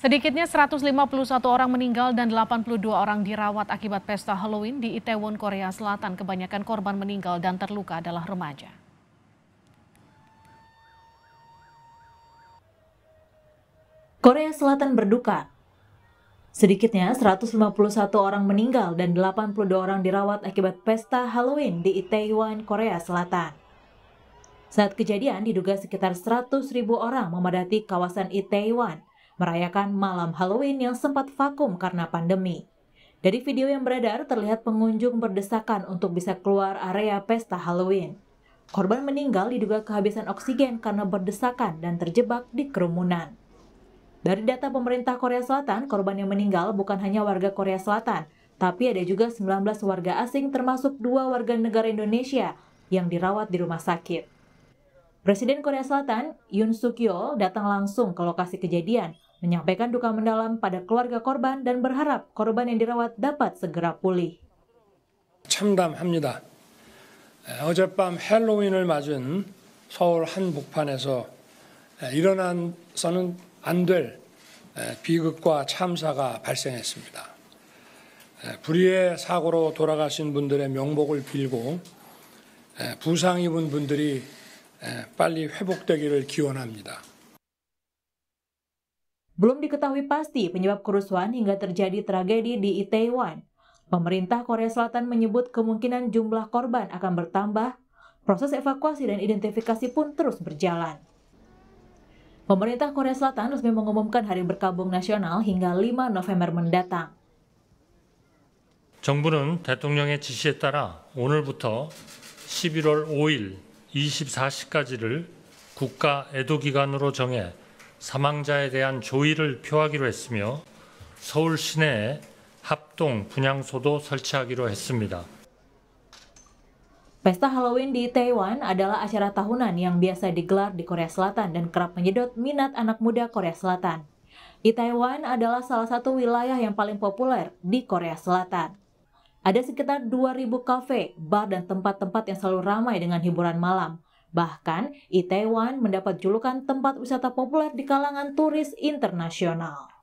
Sedikitnya 151 orang meninggal dan 82 orang dirawat akibat pesta Halloween di Itaewon, Korea Selatan. Kebanyakan korban meninggal dan terluka adalah remaja. Korea Selatan berduka. Sedikitnya 151 orang meninggal dan 82 orang dirawat akibat pesta Halloween di Itaewon, Korea Selatan. Saat kejadian diduga sekitar 100.000 orang memadati kawasan Itaewon merayakan malam Halloween yang sempat vakum karena pandemi. Dari video yang beredar, terlihat pengunjung berdesakan untuk bisa keluar area pesta Halloween. Korban meninggal diduga kehabisan oksigen karena berdesakan dan terjebak di kerumunan. Dari data pemerintah Korea Selatan, korban yang meninggal bukan hanya warga Korea Selatan, tapi ada juga 19 warga asing termasuk dua warga negara Indonesia yang dirawat di rumah sakit. Presiden Korea Selatan, Yoon Suk Yeol, datang langsung ke lokasi kejadian, menyampaikan duka mendalam pada keluarga korban dan berharap korban yang dirawat dapat segera pulih. 참담합니다. 어젯밤 할로윈을 맞은 서울 한 북판에서 일어난서는 안 될 비극과 참사가 발생했습니다. 불의의 사고로 돌아가신 분들의 명복을 빌고 부상 입은 분들이 빨리 회복되기를 기원합니다. Belum diketahui pasti penyebab kerusuhan hingga terjadi tragedi di Itaewon. Pemerintah Korea Selatan menyebut kemungkinan jumlah korban akan bertambah. Proses evakuasi dan identifikasi pun terus berjalan. Pemerintah Korea Selatan resmi mengumumkan Hari Berkabung Nasional hingga 5 November mendatang. 정부는 대통령의 지시에 따라 오늘부터 11월 5일 24시까지를 국가 애도 기간으로 정해 사망자에 대한 조의를 표하기로 했으며 서울 시내에 합동 분향소도 설치하기로 했습니다. Pesta Halloween di Taiwan adalah acara tahunan yang biasa digelar di Korea Selatan dan kerap menyedot minat anak muda Korea Selatan. Itaewon adalah salah satu wilayah yang paling populer di Korea Selatan. Ada sekitar 2.000 kafe, bar, dan tempat-tempat yang selalu ramai dengan hiburan malam. Bahkan, Itaewon mendapat julukan tempat wisata populer di kalangan turis internasional.